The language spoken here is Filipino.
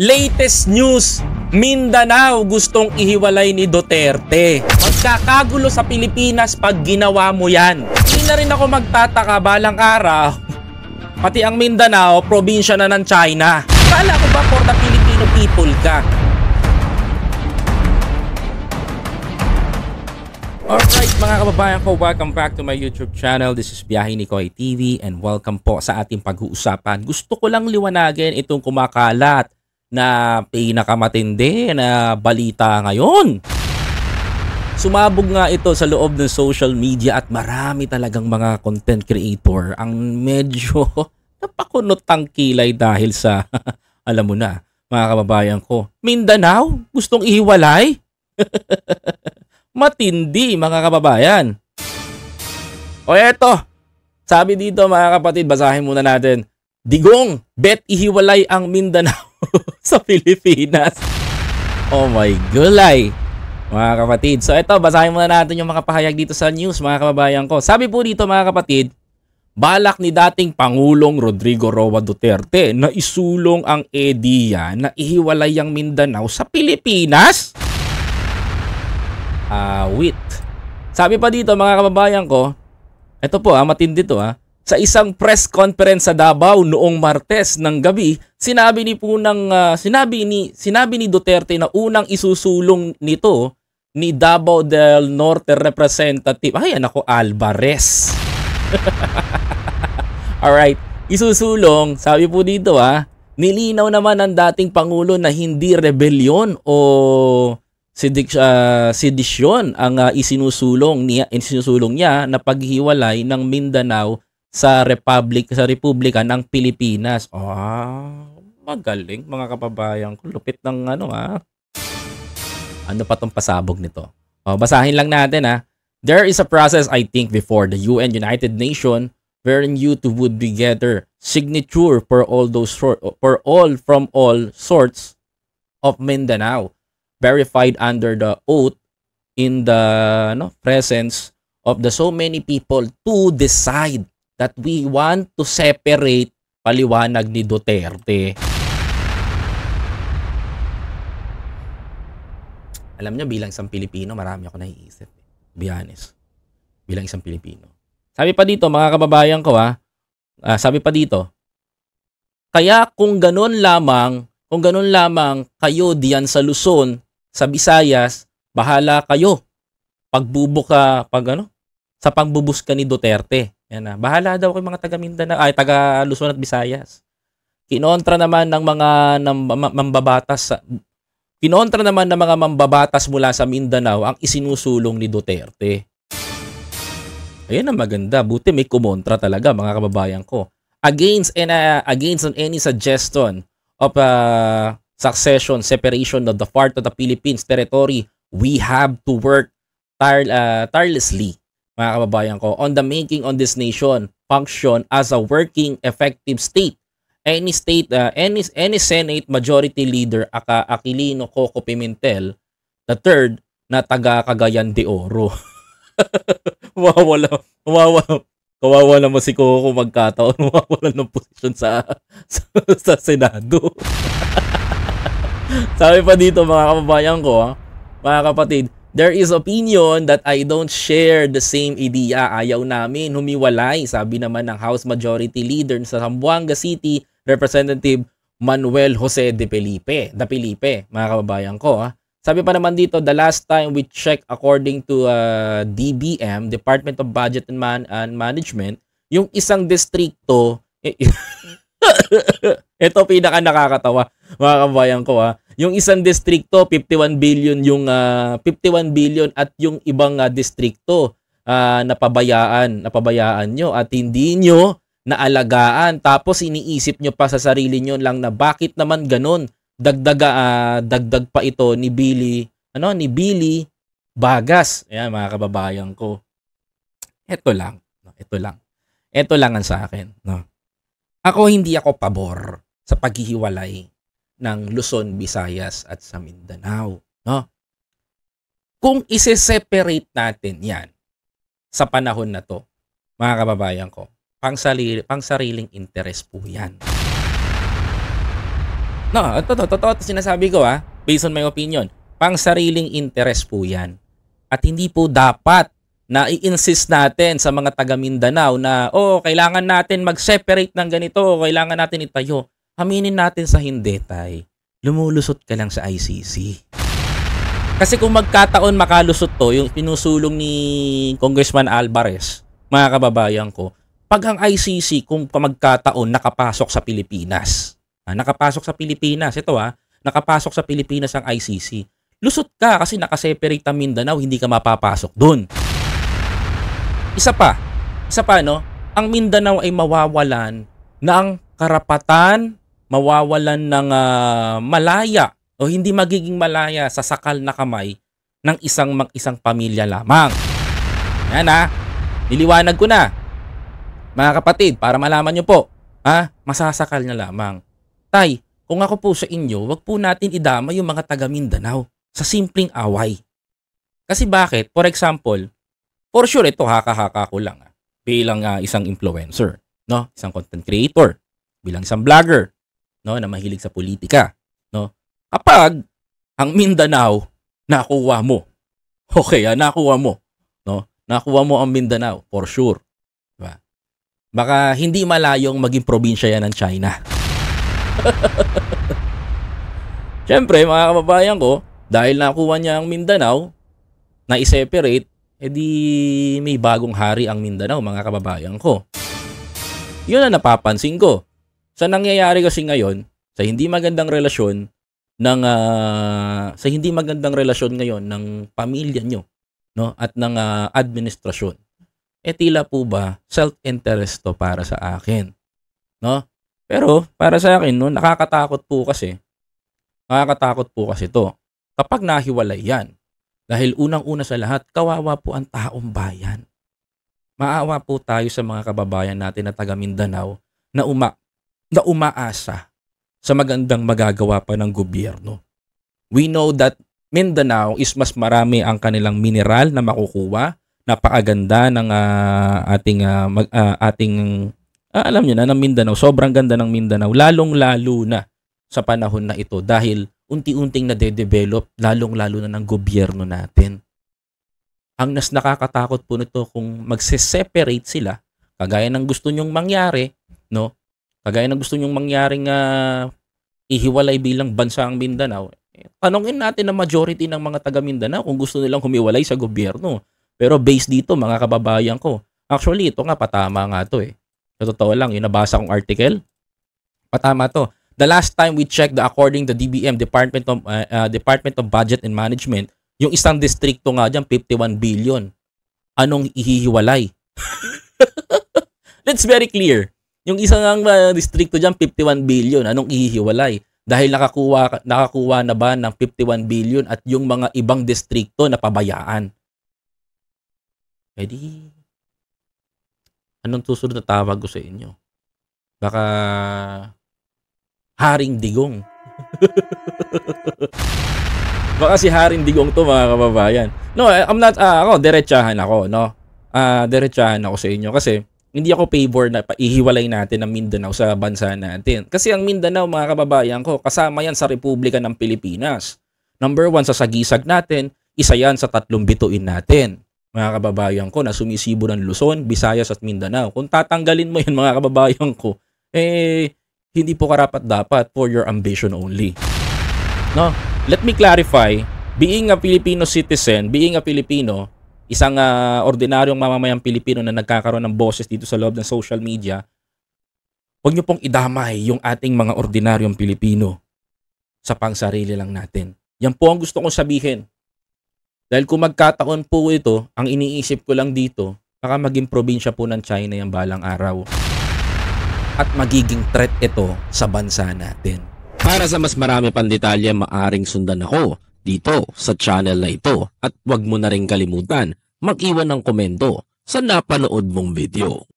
Latest news, Mindanao gustong ihiwalay ni Duterte. Magkakagulo sa Pilipinas pag ginawa mo yan. Hindi na rin ako magtataka balang araw, pati ang Mindanao, probinsya na ng China. Kala ko ba for the Filipino people ka? Alright mga kababayan ko, welcome back to my YouTube channel. This is Biyahe ni Koy TV and welcome po sa ating pag-uusapan. Gusto ko lang liwanagin itong kumakalat na pinakamatindi na balita ngayon. Sumabog nga ito sa loob ng social media at marami talagang mga content creator ang medyo napakunot ang kilay dahil sa, alam mo na, mga kababayan ko, Mindanao, gustong ihiwalay? Matindi mga kababayan. O eto, sabi dito mga kapatid, basahin muna natin. Digong, bet ihiwalay ang Mindanao. sa Pilipinas. Oh my gulay! Mga kapatid. So ito, basahin muna natin yung mga pahayag dito sa news mga kababayan ko. Sabi po dito mga kapatid, balak ni dating Pangulong Rodrigo Roa Duterte na isulong ang EDIA na ihiwalay ang Mindanao sa Pilipinas? Ah, uh, wait. Sabi pa dito mga kababayan ko, ito po ah, matindi to ah. Sa isang press conference sa Davao noong Martes ng gabi, sinabi ni po ng uh, ah, sinabi ni sinabi ni Duterte na unang isusulong nito ni Davao del Norte representative. Ay, nako Alvarez. All right, isusulong, sabi po dito ah, nilinaw naman ng dating pangulo na hindi rebellion o sedik, uh, ah, sedisyon ang uh, isinusulong niya, isinusulong niya na paghiwalay ng Mindanao sa Republic sa Republika ng Pilipinas. Ah, magaling mga kababayan ko. Lupit ng ano ha. Ano pa tong pasabog nito? Oh, basahin lang natin ha. There is a process I think before the UN United Nation wherein you two would be gather signature for all those short, for all from all sorts of Mindanao verified under the oath in the no, presence of the so many people to decide that we want to separate paliwanag ni Duterte. Alam nyo, bilang isang Pilipino, marami ako naiisip. Eh. To be honest. Bilang isang Pilipino. Sabi pa dito, mga kababayan ko ha, ah, sabi pa dito, kaya kung ganun lamang, kung ganun lamang kayo diyan sa Luzon, sa Visayas, bahala kayo. Pagbubuka, pag ano, sa pangbubuska ni Duterte. Yan na. Bahala daw kay mga taga Mindanao, ay taga Luzon at Visayas. Kinontra naman ng mga ng, mambabatas sa Kinontra naman ng mga mambabatas mula sa Mindanao ang isinusulong ni Duterte. Ayan ang maganda. Buti may kumontra talaga mga kababayan ko. Against and uh, against on any suggestion of uh, succession, separation of the part of the Philippines territory, we have to work tire, uh, tirelessly mga kababayan ko, on the making on this nation function as a working effective state. Any state, uh, any, any Senate Majority Leader, aka Aquilino Coco Pimentel, the third na taga Cagayan de Oro. wawala, wawala, Kawawa naman si Coco magkataon, mawawala ng posisyon sa, sa, sa Senado. Sabi pa dito mga kababayan ko, ha? Ah, mga kapatid, There is opinion that I don't share the same idea. Ayaw namin humiwalay, sabi naman ng House Majority Leader sa Zamboanga City, Representative Manuel Jose de Felipe. De Felipe, mga kababayan ko. Ha? Sabi pa naman dito, the last time we check according to uh, DBM, Department of Budget and, Man and Management, yung isang distrikto, eh, ito pinaka nakakatawa, mga kababayan ko ha. Yung isang distrikto 51 billion yung uh, ah, 51 billion at yung ibang uh, distrikto uh, napabayaan, napabayaan nyo at hindi nyo naalagaan. Tapos iniisip nyo pa sa sarili nyo lang na bakit naman ganun? Dagdaga, uh, dagdag pa ito ni Billy, ano, ni Billy Bagas. Ayan mga kababayan ko. Ito lang. Ito lang. Ito lang ang sa akin. No? Ako hindi ako pabor sa paghihiwalay ng Luzon, Visayas at sa Mindanao. No? Kung ise-separate natin yan sa panahon na to, mga kababayan ko, pang, sarili, pang sariling interest po yan. No, totoo, totoo to sinasabi ko ha, ah, based on my opinion. Pang sariling interest po yan. At hindi po dapat na i-insist natin sa mga taga Mindanao na, oh, kailangan natin mag-separate ng ganito, kailangan natin itayo. Aminin natin sa hindi, tay. Lumulusot ka lang sa ICC. Kasi kung magkataon makalusot to, yung pinusulong ni Congressman Alvarez, mga kababayan ko, pag ang ICC kung magkataon nakapasok sa Pilipinas, ah, nakapasok sa Pilipinas, ito ha, ah, nakapasok sa Pilipinas ang ICC, lusot ka kasi nakaseparate ang Mindanao, hindi ka mapapasok doon. Isa pa, isa pa no, ang Mindanao ay mawawalan ng karapatan mawawalan ng uh, malaya o hindi magiging malaya sa sakal na kamay ng isang mag-isang pamilya lamang. Yan ha. Ah. Niliwanag ko na. Mga kapatid, para malaman nyo po, ha? masasakal na lamang. Tay, kung ako po sa inyo, wag po natin idama yung mga taga Mindanao sa simpleng away. Kasi bakit? For example, for sure ito haka-haka ko lang ha? Ah, bilang uh, isang influencer, no? Isang content creator, bilang isang vlogger, no, na mahilig sa politika, no? Kapag ang Mindanao nakuha mo. Okay, ah, nakuha mo, no? Nakuha mo ang Mindanao for sure. Diba? Baka hindi malayong maging probinsya yan ng China. Siyempre, mga kababayan ko, dahil nakuha niya ang Mindanao, na i-separate, edi eh may bagong hari ang Mindanao, mga kababayan ko. Yun ang napapansin ko. Sa nangyayari kasi ngayon, sa hindi magandang relasyon ng uh, sa hindi magandang relasyon ngayon ng pamilya nyo no at ng uh, administrasyon eh tila po ba self-interest to para sa akin no pero para sa akin no nakakatakot po kasi nakakatakot po kasi to kapag nahiwalay yan dahil unang-una sa lahat kawawa po ang taong bayan maawa po tayo sa mga kababayan natin na taga Mindanao na uma na umaasa sa magandang magagawa pa ng gobyerno. We know that Mindanao is mas marami ang kanilang mineral na makukuha, napakaganda ng uh, ating uh, mag, uh, ating uh, alam niyo na ng Mindanao, sobrang ganda ng Mindanao lalong-lalo na sa panahon na ito dahil unti-unting na de develop lalong-lalo na ng gobyerno natin. Ang nas nakakatakot po nito kung magse-separate sila, kagaya ng gusto nyong mangyari, no? Kagaya ng gusto nyong mangyaring uh, ihiwalay bilang bansa ang Mindanao, eh, tanongin natin ang majority ng mga taga Mindanao kung gusto nilang humiwalay sa gobyerno. Pero based dito, mga kababayan ko, actually ito nga, patama nga to eh. Sa totoo lang, yung nabasa kong article, patama to. The last time we checked, the, according the DBM, Department of, uh, uh, Department of Budget and Management, yung isang distrikto nga dyan, 51 billion. Anong ihihiwalay? That's very clear. Yung isang ang uh, ah, distrito diyan 51 billion, anong ihiwalay? Dahil nakakuha nakakuha na ba ng 51 billion at yung mga ibang distrito na pabayaan? Pwede. Anong susunod na tawag ko sa inyo? Baka Haring Digong. Baka si Haring Digong to mga kababayan. No, eh, I'm not, uh, ako, diretsahan ako, no? Uh, diretsahan ako sa inyo kasi hindi ako favor na ihiwalay natin ang Mindanao sa bansa natin. Kasi ang Mindanao, mga kababayan ko, kasama yan sa Republika ng Pilipinas. Number one, sa sagisag natin, isa yan sa tatlong bituin natin. Mga kababayan ko, na sumisibo ng Luzon, Visayas at Mindanao. Kung tatanggalin mo yan, mga kababayan ko, eh, hindi po karapat-dapat for your ambition only. No? Let me clarify, being a Filipino citizen, being a Filipino, isang uh, ordinaryong mamamayang Pilipino na nagkakaroon ng boses dito sa loob ng social media, huwag niyo pong idamay yung ating mga ordinaryong Pilipino sa pangsarili lang natin. Yan po ang gusto kong sabihin. Dahil kung magkataon po ito, ang iniisip ko lang dito, baka maging probinsya po ng China yung balang araw. At magiging threat ito sa bansa natin. Para sa mas marami pang detalye, maaring sundan ako dito sa channel na ito at wag mo na rin kalimutan mag-iwan ng komento sa napanood mong video.